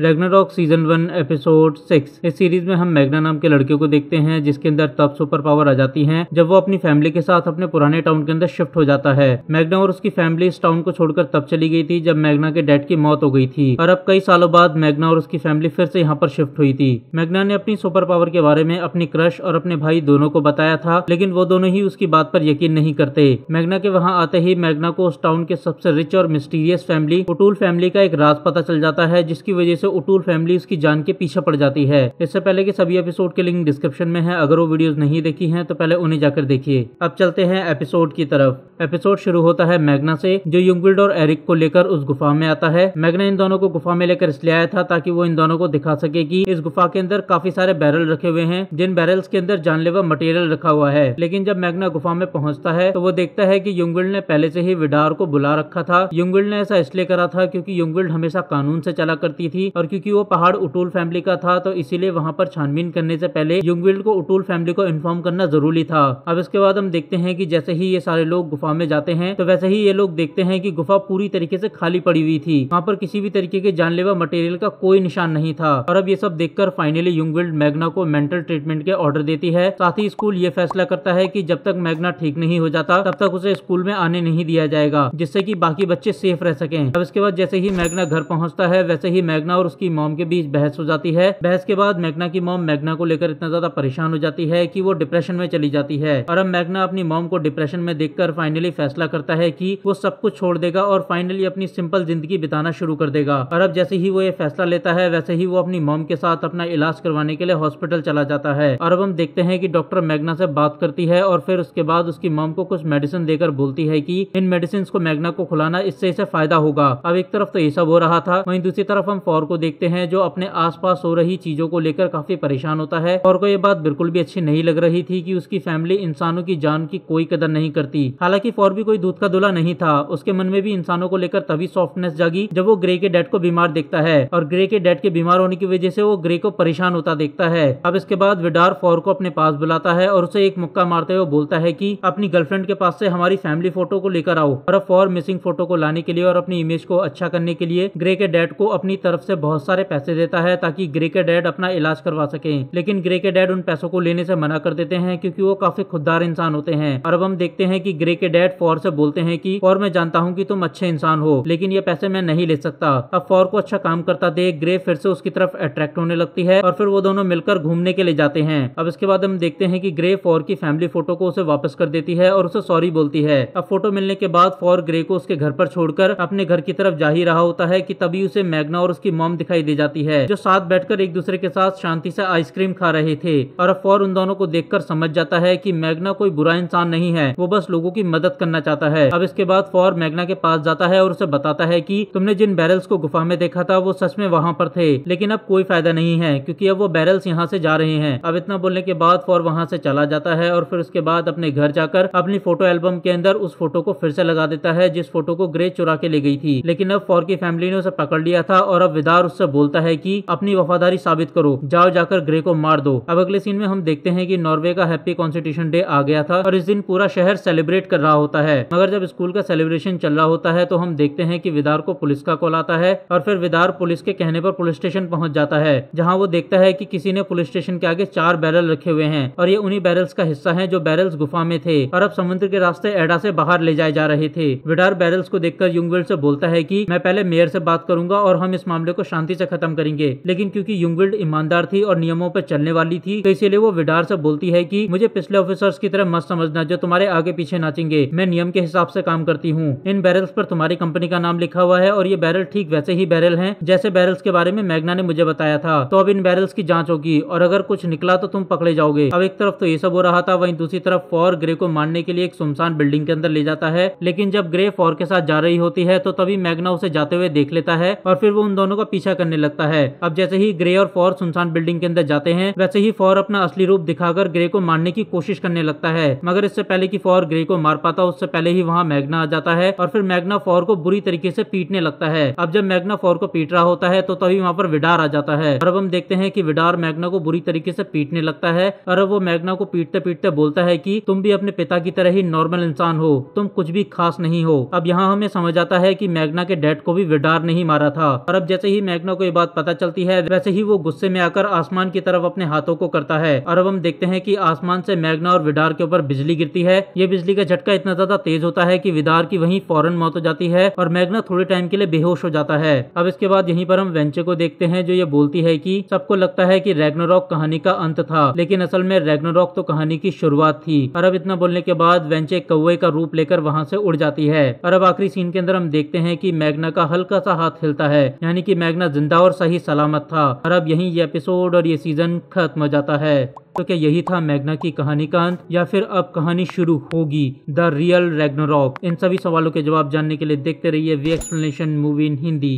Ragnarok season one episode six इस series में हम मैगना नाम के लड़के को देखते हैं जिसके अंदर तब सुपर पावर आ जाती है जब वो अपनी फैमिली के साथ अपने पुराने टाउन के अंदर शिफ्ट हो जाता है मैगना और उसकी फैमिली इस टाउन को छोड़कर तब चली गई थी जब मैगना के डैड की मौत हो गई थी और अब कई सालों बाद मैगना और उसकी फैमिली फिर से यहाँ पर शिफ्ट हुई थी मैगना ने अपनी सुपर पावर के बारे में अपनी क्रश और अपने भाई दोनों को बताया था लेकिन वो दोनों ही उसकी बात पर यकीन नहीं करते मैगना के वहाँ आते ही मैगना को उस टाउन के सबसे रिच और मिस्टीरियस फैमिली उटूल फैमिली का एक राज पता चल जाता है जिसकी वजह जिससे उटूल फैमिली उसकी जान के पीछे पड़ जाती है इससे पहले की सभी एपिसोड के लिंक डिस्क्रिप्शन में है अगर वो वीडियो नहीं देखी है तो पहले उन्हें जाकर देखिए अब चलते हैं एपिसोड की तरफ एपिसोड शुरू होता है मैगना से जो युगविल्ड और एरिक को लेकर उस गुफा में आता है मैगना इन दोनों को गुफा में लेकर इसलिए आया था ताकि वो इन दोनों को दिखा सके की इस गुफा के अंदर काफी सारे बैरल रखे हुए हैं जिन बैरल्स के अंदर जानलेवा मटेरियल रखा हुआ है लेकिन जब मैगना गुफा में पहुंचता है तो वो देखता है कि युगविल्ड ने पहले से ही विडार को बुला रखा था युगविल्ड ने ऐसा इसलिए करा था क्योंकि युगविल्ड हमेशा कानून से चला करती थी और क्योंकि वो पहाड़ उटूल फैमिली का था तो इसीलिए वहाँ पर छानबीन करने से पहले युगविल्ड को उटूल फैमिली को इन्फॉर्म करना जरूरी था अब इसके बाद हम देखते हैं कि जैसे ही ये सारे लोग गुफा में जाते हैं तो वैसे ही ये लोग देखते हैं कि गुफा पूरी तरीके से खाली पड़ी हुई थी वहाँ पर किसी भी तरीके के जानलेवा मटेरियल का कोई निशान नहीं था और अब ये सब देखकर फाइनली युगविल्ड मैग्ना को मेंटल ट्रीटमेंट के ऑर्डर देती है साथ ही स्कूल ये फैसला करता है की जब तक मैगना ठीक नहीं हो जाता तब तक उसे स्कूल में आने नहीं दिया जाएगा जिससे की बाकी बच्चे सेफ रह सके अब इसके बाद जैसे ही मैग्ना घर पहुँचता है वैसे ही मैग्ना और उसकी मॉम के बीच बहस हो जाती है बहस के बाद मैगना की मॉम मैगना को लेकर इतना ज्यादा परेशान हो जाती है कि वो डिप्रेशन में चली जाती है और अब मैगना अपनी मॉम को डिप्रेशन में देखकर फाइनली फैसला करता है कि वो सब कुछ छोड़ देगा और फाइनली अपनी सिंपल जिंदगी बिताना शुरू कर देगा और अब जैसे ही वो ये फैसला लेता है वैसे ही वो अपनी मॉम के साथ अपना इलाज करवाने के लिए हॉस्पिटल चला जाता है और अब हम देखते हैं कि डॉक्टर मैगना से बात करती है और फिर उसके बाद उसकी मॉम को कुछ मेडिसिन देकर बोलती है कि इन मेडिसिन को मैगना को खुलाना इससे इसे फायदा होगा अब एक तरफ तो ये सब हो रहा था वही दूसरी तरफ हम फॉर को को देखते हैं जो अपने आसपास हो रही चीज़ों को लेकर काफ़ी परेशान होता है और को ये बात बिल्कुल भी अच्छी नहीं लग रही थी कि उसकी फैमिली इंसानों की जान की कोई कदर नहीं करती हालांकि फॉर भी कोई दूध का दुला नहीं था उसके मन में भी इंसानों को लेकर तभी सॉफ्टनेस जागी जब वो ग्रे के डैड को बीमार देखता है और ग्रे के डैड के बीमार होने की वजह से वो ग्रे को परेशान होता देखता है अब इसके बाद विडार फॉर को अपने पास बुलाता है और उसे एक मुक्का मारते हुए बोलता है की अपनी गर्लफ्रेंड के पास से हमारी फैमिली फोटो को लेकर आओ और फॉर मिसिंग फोटो को लाने के लिए और अपनी इमेज को अच्छा करने के लिए ग्रे के डैड को अपनी तरफ से बहुत सारे पैसे देता है ताकि ग्रे के डैड अपना इलाज करवा सके लेकिन ग्रे के डैड उन पैसों को लेने से मना कर देते हैं क्योंकि वो काफी खुददार इंसान होते हैं और अब हम देखते हैं कि ग्रे के डैड फॉर से बोलते हैं कि फॉर मैं जानता हूँ कि तुम अच्छे इंसान हो लेकिन ये पैसे मैं नहीं ले सकता अब फॉर को अच्छा काम करता देख ग्रे फिर से उसकी तरफ अट्रैक्ट होने लगती है और फिर वो दोनों मिलकर घूमने के लिए जाते हैं अब इसके बाद हम देखते हैं कि ग्रे फॉर की फैमिली फोटो को उसे वापस कर देती है और उसे सॉरी बोलती है अब फोटो मिलने के बाद फॉर ग्रे को उसके घर पर छोड़कर अपने घर की तरफ जा ही रहा होता है कि तभी उसे मैगना और उसकी मॉम दिखाई दे जाती है जो साथ बैठकर एक दूसरे के साथ शांति से आइसक्रीम खा रहे थे और फौर उन दोनों को देखकर समझ जाता है कि मैगना कोई बुरा इंसान नहीं है वो बस लोगों की मदद करना चाहता है अब इसके बाद फौर मैगना के पास जाता है और उसे बताता है की तुमने जिन बैरल्स को गुफा में देखा था वो सच में वहाँ पर थे लेकिन अब कोई फायदा नहीं है क्योंकि अब वो बैरल्स यहाँ से जा रहे हैं अब इतना बोलने के बाद फौर वहाँ से चला जाता है और फिर उसके बाद अपने घर जाकर अपनी फोटो एल्बम के अंदर उस फोटो को फिर से लगा देता है जिस फोटो को ग्रे चुरा के ले गई थी लेकिन अब फौर की फैमिली ने उसे पकड़ लिया था और अब विदार लगातार उससे बोलता है कि अपनी वफादारी साबित करो जाओ जाकर ग्रे को मार दो अब अगले सीन में हम देखते हैं कि नॉर्वे का हैप्पी कॉन्स्टिट्यूशन डे आ गया था और इस दिन पूरा शहर सेलिब्रेट कर रहा होता है मगर जब स्कूल का सेलिब्रेशन चल रहा होता है तो हम देखते हैं कि विदार को पुलिस का कॉल आता है और फिर विदार पुलिस के कहने पर पुलिस स्टेशन पहुंच जाता है जहां वो देखता है कि किसी ने पुलिस स्टेशन के आगे चार बैरल रखे हुए हैं और ये उन्हीं बैरल्स का हिस्सा है जो बैरल्स गुफा में थे और अब समुद्र के रास्ते एडा से बाहर ले जाए जा रहे थे विदार बैरल्स को देखकर युंगविल से बोलता है की मैं पहले मेयर से बात करूंगा और हम इस मामले को शांति से खत्म करेंगे लेकिन क्योंकि युंगविल्ड ईमानदार थी और नियमों पर चलने वाली थी तो इसीलिए वो विडार से बोलती है कि मुझे पिछले ऑफिसर्स की तरह मत समझना जो तुम्हारे आगे पीछे नाचेंगे मैं नियम के हिसाब से काम करती हूँ इन बैरल्स पर तुम्हारी कंपनी का नाम लिखा हुआ है और ये बैरल ठीक वैसे ही बैरल है जैसे बैरल्स के बारे में मैगना ने मुझे बताया था तो अब इन बैरल्स की जाँच होगी और अगर कुछ निकला तो तुम पकड़े जाओगे अब एक तरफ तो ये सब हो रहा था वही दूसरी तरफ फॉर ग्रे को मारने के लिए एक सुमसान बिल्डिंग के अंदर ले जाता है लेकिन जब ग्रे फॉर के साथ जा रही होती है तो तभी मैगना उसे जाते हुए देख लेता है और फिर वो उन दोनों का पीछा करने लगता है अब जैसे ही ग्रे और फॉर सुनसान बिल्डिंग के अंदर जाते हैं वैसे ही फॉर अपना असली रूप दिखाकर ग्रे को मारने की कोशिश करने लगता है मगर इससे पहले की फॉर ग्रे को मार पाता उससे पहले ही वहाँ मैगना आ जाता है और फिर मैगना फॉर को बुरी तरीके से पीटने लगता है अब जब मैगना फॉर को पीट रहा होता है तो तभी वहाँ पर विडार आ जाता है और अब हम देखते हैं कि विडार मैगना को बुरी तरीके से पीटने लगता है और अब वो मैगना को पीटते पीटते बोलता है की तुम भी अपने पिता की तरह ही नॉर्मल इंसान हो तुम कुछ भी खास नहीं हो अब यहाँ हमें समझ आता है की मैग्ना के डैड को भी विडार नहीं मारा था और अब जैसे ही मैग्ना को ये बात पता चलती है वैसे ही वो गुस्से में आकर आसमान की तरफ अपने हाथों को करता है और अब हम देखते हैं कि आसमान से मैग्ना और विदार के ऊपर बिजली गिरती है ये बिजली का झटका इतना ज्यादा तेज होता है कि विदार की वहीं फौरन मौत हो जाती है और मैग्ना थोड़े टाइम के लिए बेहोश हो जाता है अब इसके बाद यहीं पर हम वेंचे को देखते हैं जो ये बोलती है की सबको लगता है की रेगनोरॉक कहानी का अंत था लेकिन असल में रेगनोरॉक तो कहानी की शुरुआत थी और अब इतना बोलने के बाद वेंचे कौए का रूप लेकर वहाँ से उड़ जाती है और अब आखिरी सीन के अंदर हम देखते हैं की मैग्ना का हल्का सा हाथ हिलता है यानी की मैग्ना जिंदा और सही सलामत था और अब यही ये एपिसोड और ये सीजन खत्म हो जाता है तो क्या यही था मैग्ना की कहानी का अंत या फिर अब कहानी शुरू होगी द रियल रेग्नोरॉक इन सभी सवालों के जवाब जानने के लिए देखते रहिए V explanation movie in Hindi